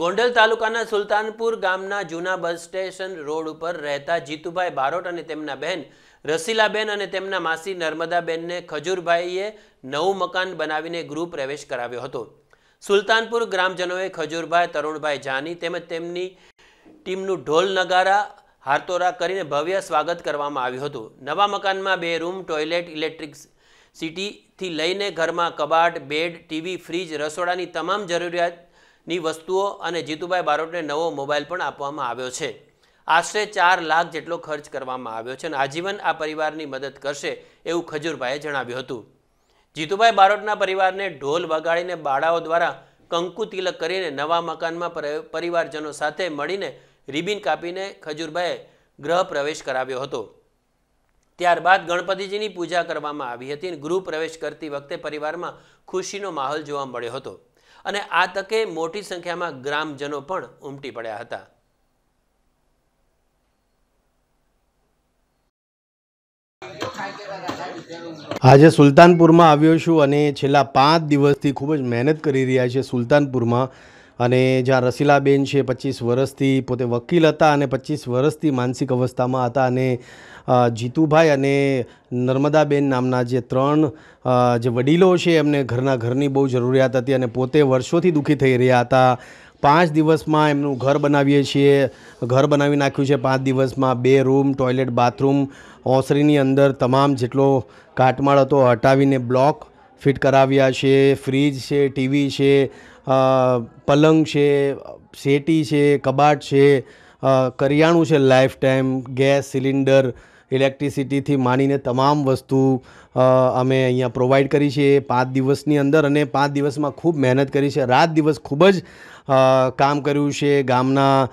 ગોંડલ તાલુકાના સુલતાનપુર ગામના જૂના બસ સ્ટેશન રોડ ઉપર રહેતા જીતુભાઈ બારોટ અને તેમના બહેન રસીલાબેન અને તેમના માસી નર્મદાબેનને ખજૂરભાઈએ નવું મકાન બનાવીને ગૃહ પ્રવેશ કરાવ્યો હતો સુલતાનપુર ગ્રામજનોએ ખજૂરભાઈ તરુણભાઈ જાની તેમજ તેમની ટીમનું ઢોલ નગારા હારતોરા કરીને ભવ્ય સ્વાગત કરવામાં આવ્યું હતું નવા મકાનમાં બે રૂમ ટોયલેટ ઇલેક્ટ્રિક સિટીથી લઈને ઘરમાં કબાટ બેડ ટીવી ફ્રીજ રસોડાની તમામ જરૂરિયાત ની વસ્તુઓ અને જીતુભાઈ બારોટને નવો મોબાઈલ પણ આપવામાં આવ્યો છે આશરે ચાર લાખ જેટલો ખર્ચ કરવામાં આવ્યો છે અને આજીવન આ પરિવારની મદદ કરશે એવું ખજુરભાઈએ જણાવ્યું હતું જીતુભાઈ બારોટના પરિવારને ઢોલ વગાડીને બાળાઓ દ્વારા કંકુ તિલક કરીને નવા મકાનમાં પરિવારજનો સાથે મળીને રિબિન કાપીને ખજૂરભાઈએ ગ્રહ પ્રવેશ કરાવ્યો હતો ત્યારબાદ ગણપતિજીની પૂજા કરવામાં આવી હતી અને ગૃહ પ્રવેશ કરતી વખતે પરિવારમાં ખુશીનો માહોલ જોવા મળ્યો હતો અને આ તકે મોટી સંખ્યામાં ગ્રામજનો પણ ઉમટી પડ્યા હતા આજે સુલતાનપુરમાં આવ્યો છું અને છેલ્લા પાંચ દિવસથી ખૂબ જ મહેનત કરી રહ્યા છે સુલતાનપુરમાં અને જ્યાં રસીલાબેન છે પચીસ વર્ષથી પોતે વકીલ હતા અને પચીસ વર્ષથી માનસિક અવસ્થામાં હતા અને જીતુભાઈ અને નર્મદાબેન નામના જે ત્રણ જે વડીલો છે એમને ઘરના ઘરની બહુ જરૂરિયાત હતી અને પોતે વર્ષોથી દુઃખી થઈ રહ્યા હતા પાંચ દિવસમાં એમનું ઘર બનાવીએ છીએ ઘર બનાવી નાખ્યું છે પાંચ દિવસમાં બે રૂમ ટોયલેટ બાથરૂમ ઓસરીની અંદર તમામ જેટલો કાટમાળ હતો હટાવીને બ્લોક ફિટ કરાવ્યા છે ફ્રીજ છે ટીવી છે પલંગ છે સેટી છે કબાટ છે કરિયાણું છે લાઈફ ટાઈમ ગેસ સિલિન્ડર ઇલેક્ટ્રિસિટીથી માંડીને તમામ વસ્તુ અમે અહીંયા પ્રોવાઈડ કરી છે પાંચ દિવસની અંદર અને પાંચ દિવસમાં ખૂબ મહેનત કરી છે રાત દિવસ ખૂબ જ કામ કર્યું છે ગામના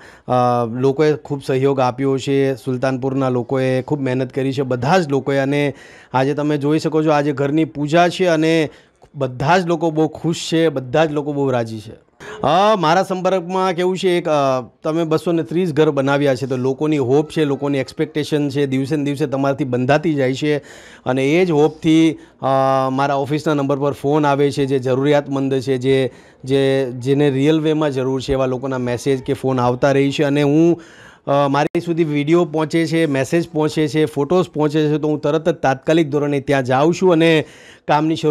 લોકોએ ખૂબ સહયોગ આપ્યો છે સુલતાનપુરના લોકોએ ખૂબ મહેનત કરી છે બધા જ લોકોએ અને આજે તમે જોઈ શકો છો આજે ઘરની પૂજા છે અને બધા જ લોકો બહુ ખુશ છે બધા જ લોકો બહુ રાજી છે મારા સંપર્કમાં કેવું છે એક તમે બસો ને ત્રીસ ઘર બનાવ્યા છે તો લોકોની હોપ છે લોકોની એક્સપેક્ટેશન છે દિવસે ને દિવસે તમારાથી બંધાતી જાય છે અને એ જ હોપથી મારા ઓફિસના નંબર પર ફોન આવે છે જે જરૂરિયાતમંદ છે જે જે જેને રિયલ વેમાં જરૂર છે એવા લોકોના મેસેજ કે ફોન આવતા રહી છે અને હું મારી સુધી વિડીયો પહોંચે છે મેસેજ પહોંચે છે ફોટોઝ પહોંચે છે તો હું તરત જ તાત્કાલિક ધોરણે ત્યાં જાઉં છું અને કામની શરૂ